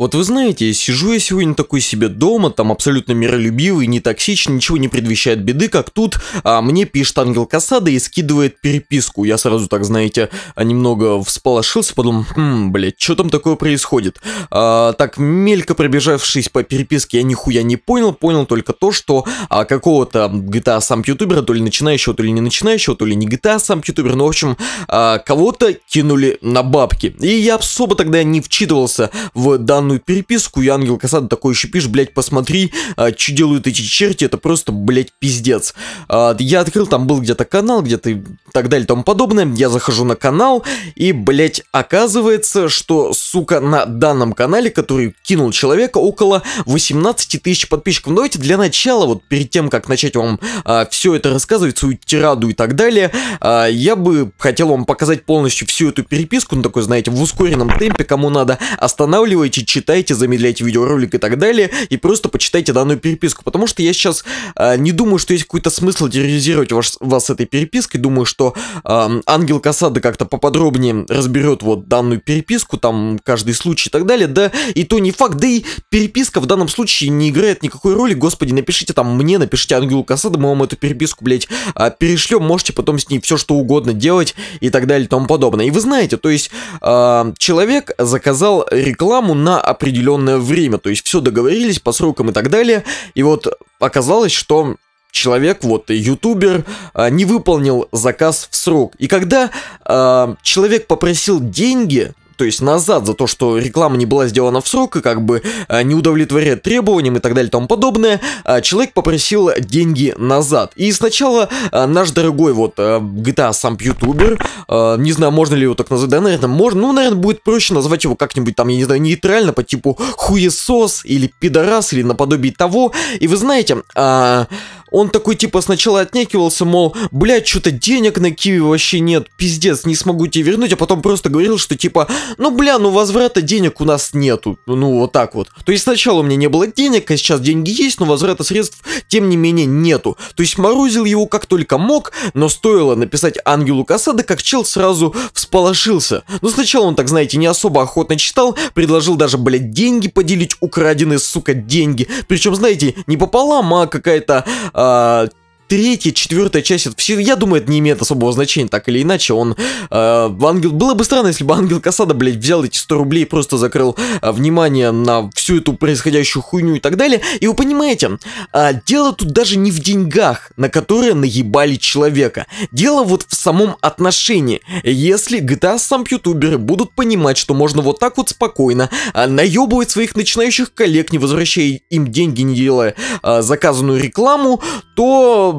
Вот вы знаете, сижу я сегодня такой себе дома, там абсолютно миролюбивый, не токсичный, ничего не предвещает беды, как тут а, мне пишет Ангел Касада и скидывает переписку. Я сразу так, знаете, а, немного всполошился, подумал, хм, блядь, что там такое происходит? А, так, мелько пробежавшись по переписке, я нихуя не понял, понял только то, что а, какого-то GTA сам ютубера, то ли начинающего, то ли не начинающего, то ли не GTA сам ютубер, ну, в общем, а, кого-то кинули на бабки. И я особо тогда не вчитывался в данную странную переписку, и Ангел Касада такой еще пишет, блядь, посмотри, а, что делают эти черти, это просто, блядь, пиздец. А, я открыл, там был где-то канал, где-то так далее, тому подобное, я захожу на канал, и, блядь, оказывается, что, сука, на данном канале, который кинул человека, около 18 тысяч подписчиков. Ну, давайте для начала, вот перед тем, как начать вам а, все это рассказывать, свою тираду и так далее, а, я бы хотел вам показать полностью всю эту переписку, ну такой, знаете, в ускоренном темпе, кому надо, останавливайте, читайте, читайте, замедляйте видеоролик и так далее, и просто почитайте данную переписку, потому что я сейчас э, не думаю, что есть какой-то смысл терроризировать вас вас этой перепиской, думаю, что э, Ангел Касада как-то поподробнее разберет вот данную переписку, там каждый случай и так далее, да, и то не факт, да и переписка в данном случае не играет никакой роли, господи, напишите там мне, напишите Ангелу Касада, мы вам эту переписку, блять э, а, перешлем, можете потом с ней все что угодно делать и так далее и тому подобное. И вы знаете, то есть э, человек заказал рекламу на определенное время. То есть все договорились по срокам и так далее. И вот оказалось, что человек, вот ютубер, а, не выполнил заказ в срок. И когда э, человек попросил деньги, то есть назад за то, что реклама не была сделана в срок и как бы а, не удовлетворяет требованиям и так далее и тому подобное, а, человек попросил деньги назад. И сначала а, наш дорогой вот GTA сам ютубер, не знаю, можно ли его так назвать, да, наверное, можно, ну, наверное, будет проще назвать его как-нибудь там, я не знаю, нейтрально, по типу хуесос или пидорас или наподобие того. И вы знаете, а... Он такой типа сначала отнекивался, мол, блядь, что-то денег на Киви вообще нет, пиздец, не смогу тебе вернуть, а потом просто говорил, что типа, ну бля, ну возврата денег у нас нету, ну вот так вот. То есть сначала у меня не было денег, а сейчас деньги есть, но возврата средств тем не менее нету. То есть морозил его как только мог, но стоило написать Ангелу Касада, как чел сразу всполошился. Но ну, сначала он, так знаете, не особо охотно читал, предложил даже, блядь, деньги поделить, украденные, сука, деньги. Причем, знаете, не пополам, а какая-то uh, третья, четвертая часть, это все, я думаю, это не имеет особого значения, так или иначе, он, э, ангел, было бы странно, если бы Ангел Касада, блядь, взял эти 100 рублей и просто закрыл э, внимание на всю эту происходящую хуйню и так далее, и вы понимаете, э, дело тут даже не в деньгах, на которые наебали человека, дело вот в самом отношении, если GTA сам ютуберы будут понимать, что можно вот так вот спокойно э, наебывать своих начинающих коллег, не возвращая им деньги, не делая э, заказанную рекламу, то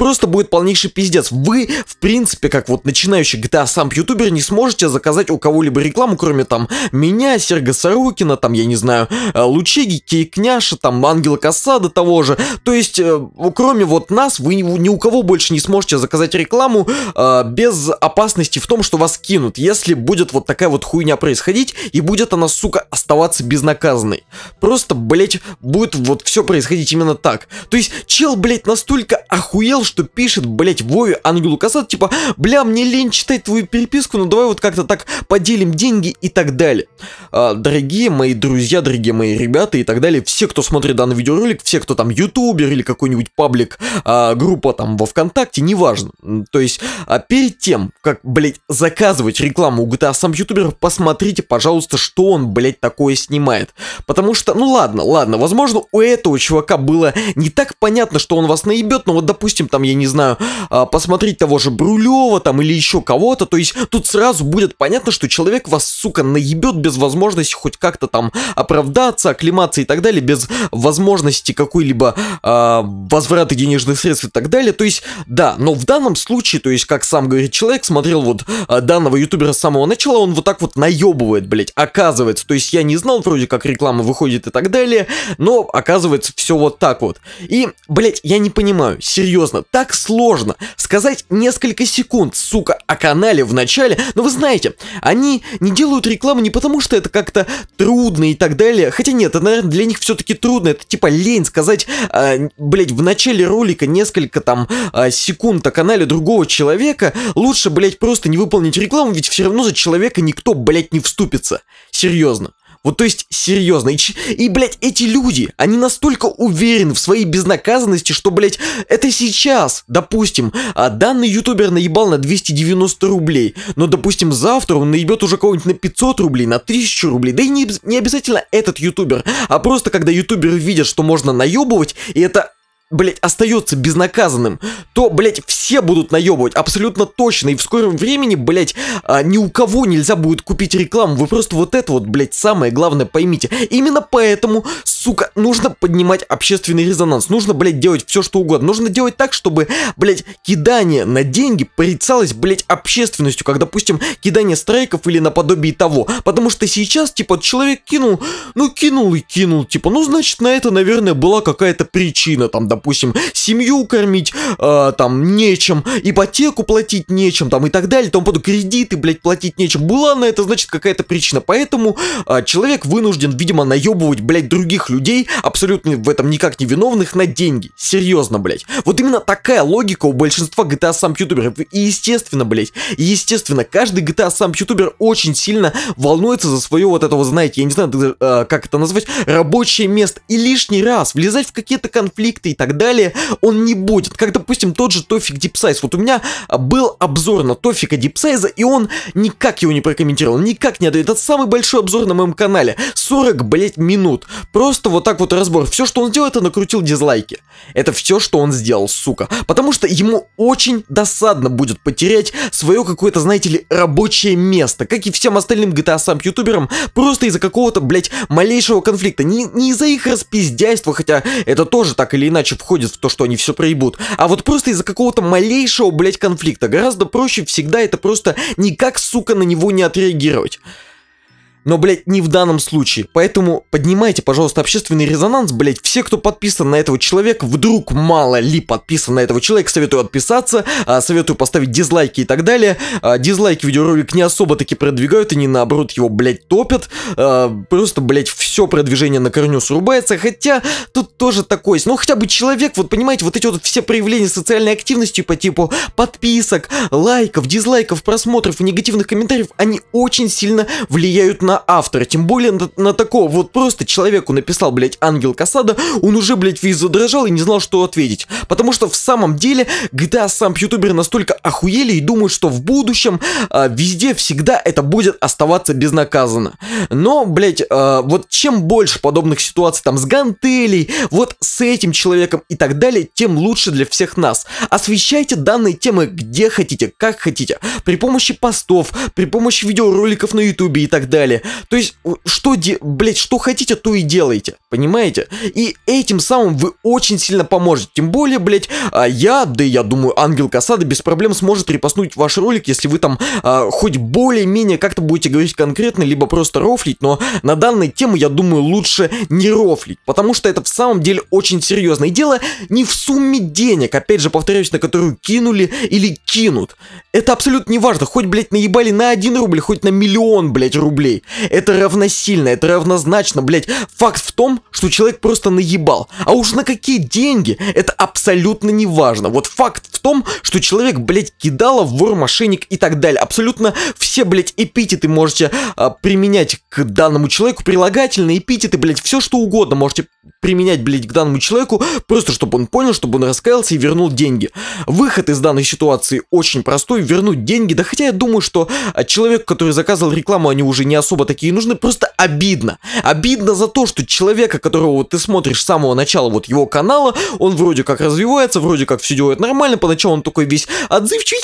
просто будет полнейший пиздец. Вы, в принципе, как вот начинающий GTA сам ютубер, не сможете заказать у кого-либо рекламу, кроме там меня, Серга Сорокина, там, я не знаю, э, Лучеги, Кейкняша, там, Ангела Кассада того же. То есть, э, кроме вот нас, вы ни у кого больше не сможете заказать рекламу э, без опасности в том, что вас кинут, если будет вот такая вот хуйня происходить, и будет она, сука, оставаться безнаказанной. Просто, блять, будет вот все происходить именно так. То есть, чел, блять, настолько охуел, что пишет, блять, Вове Ангелу Касат, типа, бля, мне лень читать твою переписку, ну давай вот как-то так поделим деньги и так далее. А, дорогие мои друзья, дорогие мои ребята и так далее, все, кто смотрит данный видеоролик, все, кто там ютубер или какой-нибудь паблик, а, группа там во ВКонтакте, неважно. То есть, а перед тем, как, блять, заказывать рекламу у GTA сам ютуберов, посмотрите, пожалуйста, что он, блять, такое снимает. Потому что, ну ладно, ладно, возможно, у этого чувака было не так понятно, что он вас наебет, но вот, допустим, там там, я не знаю, а, посмотреть того же Брулева там или еще кого-то, то есть тут сразу будет понятно, что человек вас, сука, наебет без возможности хоть как-то там оправдаться, оклематься и так далее, без возможности какой-либо э, возврата денежных средств и так далее. То есть, да, но в данном случае, то есть, как сам говорит человек, смотрел вот а, данного ютубера с самого начала, он вот так вот наебывает, блядь, оказывается. То есть, я не знал, вроде как реклама выходит и так далее, но оказывается все вот так вот. И, блядь, я не понимаю, серьезно, так сложно сказать несколько секунд, сука, о канале в начале, но вы знаете, они не делают рекламу не потому, что это как-то трудно и так далее, хотя нет, это, наверное, для них все-таки трудно, это типа лень сказать, э, а, блять, в начале ролика несколько там э, секунд о канале другого человека, лучше, блять, просто не выполнить рекламу, ведь все равно за человека никто, блять, не вступится. Серьезно. Вот то есть, серьезно. И, и, блядь, эти люди, они настолько уверены в своей безнаказанности, что, блядь, это сейчас, допустим, а данный ютубер наебал на 290 рублей, но, допустим, завтра он наебет уже кого-нибудь на 500 рублей, на 1000 рублей, да и не, не обязательно этот ютубер, а просто когда ютуберы видят, что можно наебывать, и это блядь, остается безнаказанным, то, блядь, все будут наебывать абсолютно точно, и в скором времени, блядь, а, ни у кого нельзя будет купить рекламу, вы просто вот это вот, блядь, самое главное поймите. Именно поэтому, сука, нужно поднимать общественный резонанс, нужно, блядь, делать все что угодно, нужно делать так, чтобы, блядь, кидание на деньги порицалось, блядь, общественностью, как, допустим, кидание страйков или наподобие того, потому что сейчас, типа, человек кинул, ну, кинул и кинул, типа, ну, значит, на это, наверное, была какая-то причина, там, да допустим, семью кормить, э, там, нечем, ипотеку платить нечем, там, и так далее, тому подобное, кредиты, блядь, платить нечем. Была на это, значит, какая-то причина. Поэтому э, человек вынужден, видимо, наебывать, блядь, других людей, абсолютно в этом никак не виновных, на деньги. Серьезно, блядь. Вот именно такая логика у большинства GTA сам ютуберов. И естественно, блядь, естественно, каждый GTA сам ютубер очень сильно волнуется за свое вот этого, знаете, я не знаю, а, как это назвать, рабочее место. И лишний раз влезать в какие-то конфликты и так так далее, он не будет. Как, допустим, тот же Тофик Дипсайз. Вот у меня был обзор на Тофика Дипсайза, и он никак его не прокомментировал, никак не отдает. Это самый большой обзор на моем канале. 40, блять, минут. Просто вот так вот разбор. Все, что он сделал, это накрутил дизлайки. Это все, что он сделал, сука. Потому что ему очень досадно будет потерять свое какое-то, знаете ли, рабочее место. Как и всем остальным GTA сам ютуберам, просто из-за какого-то, блять, малейшего конфликта. Не, не из-за их распиздяйства, хотя это тоже так или иначе входит в то, что они все проебут, а вот просто из-за какого-то малейшего, блядь, конфликта. Гораздо проще всегда это просто никак, сука, на него не отреагировать. Но, блядь, не в данном случае. Поэтому поднимайте, пожалуйста, общественный резонанс, блядь. Все, кто подписан на этого человека, вдруг мало ли подписан на этого человека, советую отписаться, а, советую поставить дизлайки и так далее. А, дизлайки видеоролик не особо-таки продвигают, и не наоборот его, блядь, топят. А, просто, блядь, все продвижение на корню срубается. Хотя, тут тоже такое есть. Ну, хотя бы человек, вот понимаете, вот эти вот все проявления социальной активности по типу подписок, лайков, дизлайков, просмотров и негативных комментариев, они очень сильно влияют на на автора, тем более на, на такого. Вот просто человеку написал, блядь, ангел Касада, он уже, блядь, весь задрожал и не знал, что ответить. Потому что в самом деле GTA а сам ютуберы настолько охуели и думают, что в будущем э, везде всегда это будет оставаться безнаказанно. Но, блядь, э, вот чем больше подобных ситуаций там с гантелей, вот с этим человеком и так далее, тем лучше для всех нас. Освещайте данные темы где хотите, как хотите, при помощи постов, при помощи видеороликов на ютубе и так далее. То есть, что, де... блять, что хотите, то и делайте, понимаете? И этим самым вы очень сильно поможете. Тем более, блять, а, я, да я думаю, Ангел Касада без проблем сможет репостнуть ваш ролик, если вы там а, хоть более-менее как-то будете говорить конкретно, либо просто рофлить, но на данной тему, я думаю, лучше не рофлить, потому что это в самом деле очень серьезное дело не в сумме денег, опять же, повторяюсь, на которую кинули или кинут. Это абсолютно не важно, хоть, блядь, наебали на 1 рубль, хоть на миллион, блядь, рублей. Это равносильно, это равнозначно, блять. Факт в том, что человек просто наебал. А уж на какие деньги, это абсолютно не важно. Вот факт в том, что человек, блять, кидала, вор, мошенник и так далее. Абсолютно все, блять, эпитеты можете а, применять к данному человеку, прилагательные эпитеты, блять, все что угодно можете применять, блядь, к данному человеку, просто чтобы он понял, чтобы он раскаялся и вернул деньги. Выход из данной ситуации очень простой, вернуть деньги, да хотя я думаю, что а, человек, который заказывал рекламу, они уже не особо такие нужны, просто обидно. Обидно за то, что человека, которого вот ты смотришь с самого начала вот его канала, он вроде как развивается, вроде как все делает нормально, поначалу он такой весь отзывчивый,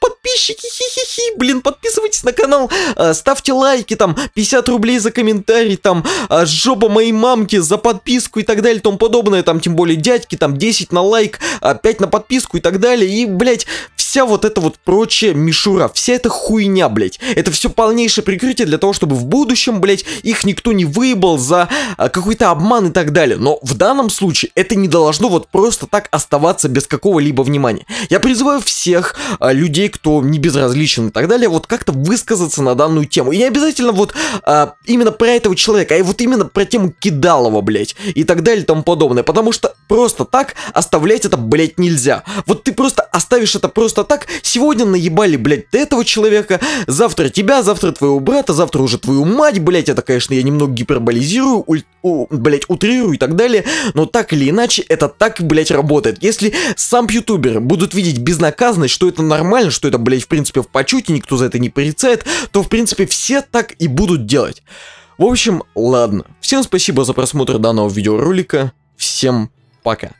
подписчики, хи-хи-хи, блин, подписывайтесь на канал, э, ставьте лайки, там, 50 рублей за комментарий, там, э, жопа моей мамки за подписку и так далее, и тому подобное, там, тем более дядьки, там, 10 на лайк, 5 а на подписку и так далее, и, блядь, вся вот эта вот прочая мишура, вся эта хуйня, блядь. Это все полнейшее прикрытие для того, чтобы в будущем, блядь, их никто не выебал за а, какой-то обман и так далее. Но в данном случае это не должно вот просто так оставаться без какого-либо внимания. Я призываю всех а, людей, кто не безразличен и так далее, вот как-то высказаться на данную тему. И не обязательно вот а, именно про этого человека, а вот именно про тему Кидалова, блядь, и так далее и тому подобное. Потому что просто так оставлять это, блядь, нельзя. Вот ты просто оставишь это просто просто так. Сегодня наебали, блядь, этого человека, завтра тебя, завтра твоего брата, завтра уже твою мать, блядь, это, конечно, я немного гиперболизирую, уль, у, блядь, утрирую и так далее, но так или иначе, это так, блядь, работает. Если сам ютуберы будут видеть безнаказанность, что это нормально, что это, блядь, в принципе, в почете, никто за это не порицает, то, в принципе, все так и будут делать. В общем, ладно. Всем спасибо за просмотр данного видеоролика. Всем пока.